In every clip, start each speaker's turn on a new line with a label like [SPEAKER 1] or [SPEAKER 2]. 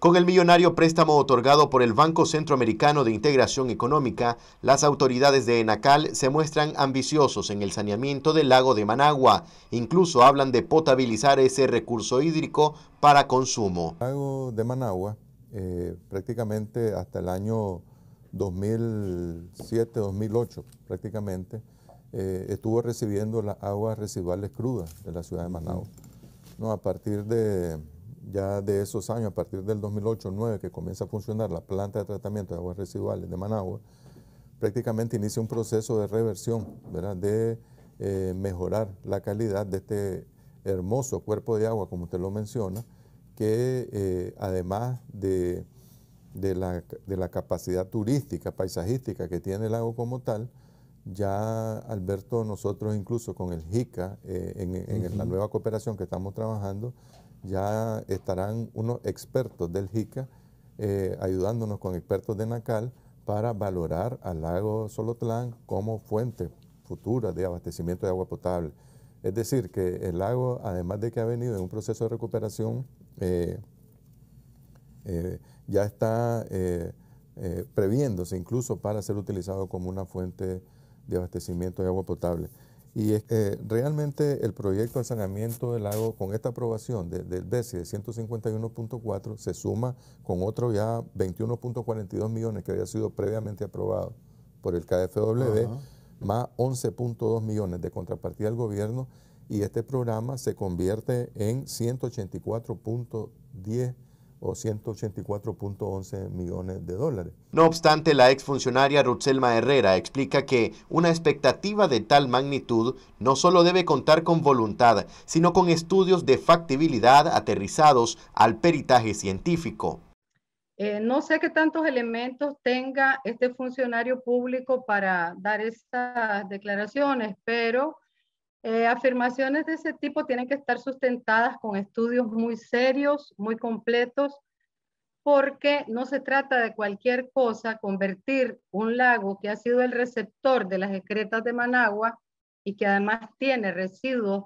[SPEAKER 1] Con el millonario préstamo otorgado por el Banco Centroamericano de Integración Económica, las autoridades de Enacal se muestran ambiciosos en el saneamiento del lago de Managua. Incluso hablan de potabilizar ese recurso hídrico para consumo. El lago de
[SPEAKER 2] Managua, eh, prácticamente hasta el año 2007-2008, prácticamente, eh, estuvo recibiendo las aguas residuales crudas de la ciudad de Managua. No, a partir de ya de esos años, a partir del 2008-2009, que comienza a funcionar la planta de tratamiento de aguas residuales de Managua, prácticamente inicia un proceso de reversión, de eh, mejorar la calidad de este hermoso cuerpo de agua, como usted lo menciona, que eh, además de, la, capacidad turística, paisajística que tiene el lago como tal, ya Alberto, nosotros incluso con el JICA, eh, en, la nueva cooperación que estamos trabajando, ya estarán unos expertos del JICA eh, ayudándonos con expertos de NACAL para valorar al lago Solotlán como fuente futura de abastecimiento de agua potable. Es decir, que el lago, además de que ha venido en un proceso de recuperación, eh, eh, ya está previéndose incluso para ser utilizado como una fuente de abastecimiento de agua potable. Y que realmente el proyecto de saneamiento del lago, con esta aprobación del BESI de 151.4, se suma con otro ya 21.42 millones que había sido previamente aprobado por el KFW, más 11.2 millones de contrapartida del gobierno, y este programa se convierte en 184.10 o 184.11 millones de dólares.
[SPEAKER 1] No obstante, la exfuncionaria Rutzelma Herrera explica que una expectativa de tal magnitud no solo debe contar con voluntad, sino con estudios de factibilidad aterrizados al peritaje científico.
[SPEAKER 3] Eh, no sé qué tantos elementos tenga este funcionario público para dar estas declaraciones, pero eh, afirmaciones de ese tipo tienen que estar sustentadas con estudios muy serios, muy completos, porque no se trata de cualquier cosa convertir un lago que ha sido el receptor de las excretas de Managua y que además tiene residuos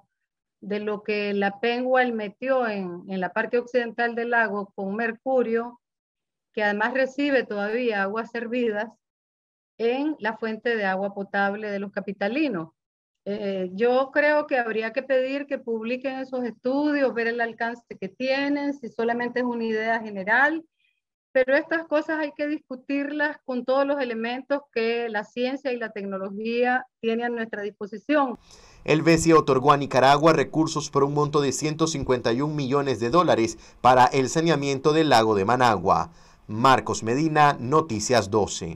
[SPEAKER 3] de lo que la penguin metió en, en la parte occidental del lago con mercurio, que además recibe todavía aguas servidas en la fuente de agua potable de los capitalinos. Eh, yo creo que habría que pedir que publiquen esos estudios, ver el alcance que tienen, si solamente es una idea general, pero estas cosas hay que discutirlas con todos los elementos que la ciencia y la tecnología tienen a nuestra disposición.
[SPEAKER 1] El BCE otorgó a Nicaragua recursos por un monto de 151 millones de dólares para el saneamiento del lago de Managua. Marcos Medina, Noticias 12.